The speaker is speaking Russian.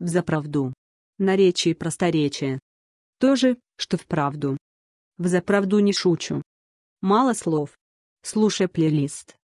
взаправду. Наречие и просторечие. То же, что вправду. Взаправду не шучу. Мало слов. Слушай плейлист.